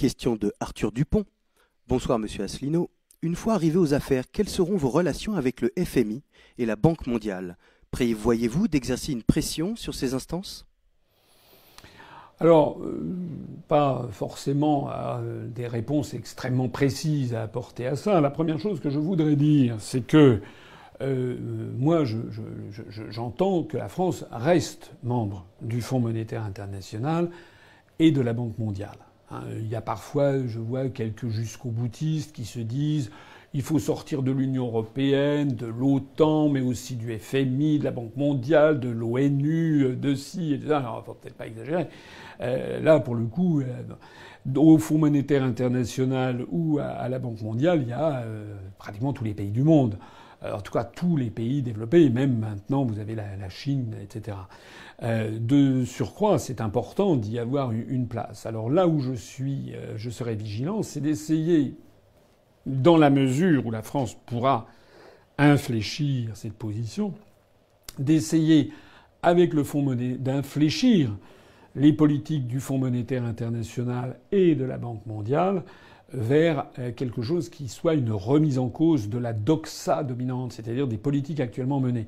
Question de Arthur Dupont. Bonsoir Monsieur Asselineau. Une fois arrivé aux affaires, quelles seront vos relations avec le FMI et la Banque mondiale Prévoyez-vous d'exercer une pression sur ces instances alors, euh, pas forcément euh, des réponses extrêmement précises à apporter à ça. La première chose que je voudrais dire, c'est que euh, moi, j'entends je, que la France reste membre du Fonds monétaire international et de la Banque mondiale. Hein, il y a parfois, je vois quelques jusqu'aux boutistes qui se disent il faut sortir de l'Union européenne, de l'OTAN, mais aussi du FMI, de la Banque mondiale, de l'ONU, de ci etc. » Alors, peut-être pas exagérer. Euh, là, pour le coup, euh, au Fonds monétaire international ou à, la Banque mondiale, il y a euh, pratiquement tous les pays du monde. Euh, en tout cas tous les pays développés, et même maintenant vous avez la, Chine, etc. Euh, de surcroît, c'est important d'y avoir une place. Alors là où je suis, euh, je serai vigilant, c'est d'essayer, dans la mesure où la France pourra infléchir cette position, d'essayer avec le fonds monétaire d'infléchir les politiques du Fonds monétaire international et de la Banque mondiale vers euh, quelque chose qui soit une remise en cause de la doxa dominante, c'est-à-dire des politiques actuellement menées.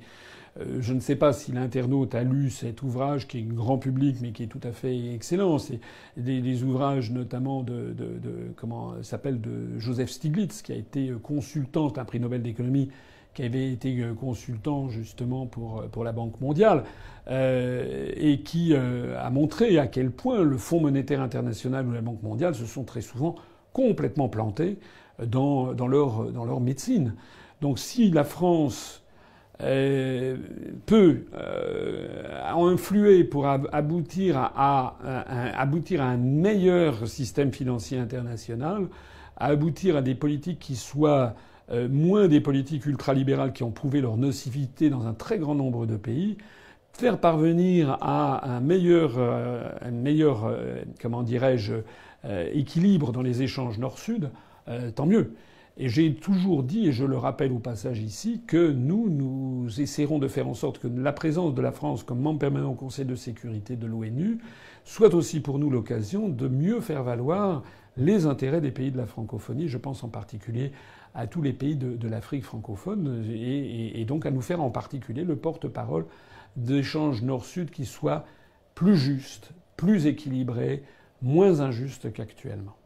Euh, je ne sais pas si l'internaute a lu cet ouvrage qui est grand public mais qui est tout à fait excellent. C'est des, ouvrages notamment de, de, de comment s'appelle de Joseph Stiglitz qui a été euh, consultant, un prix Nobel d'économie qui avait été consultant justement pour, pour la Banque mondiale euh, et qui a montré à quel point le Fonds monétaire international ou la Banque mondiale se sont très souvent complètement plantés dans, leur, médecine. Donc si la France euh, peut euh, influer pour aboutir à, aboutir un meilleur système financier international, à aboutir à des politiques qui soient euh, moins des politiques ultralibérales qui ont prouvé leur nocivité dans un très grand nombre de pays, faire parvenir à un meilleur, euh, un meilleur euh, comment dirais-je, euh, équilibre dans les échanges nord-sud, tant mieux. Et j'ai toujours dit, et je le rappelle au passage ici, que nous, nous essaierons de faire en sorte que la présence de la France comme membre permanent au Conseil de sécurité de l'ONU soit aussi pour nous l'occasion de mieux faire valoir les intérêts des pays de la francophonie. Je pense en particulier à tous les pays de, l'Afrique francophone et, donc à nous faire en particulier le porte-parole d'échanges nord-sud qui soient plus justes, plus équilibrés, moins injustes qu'actuellement.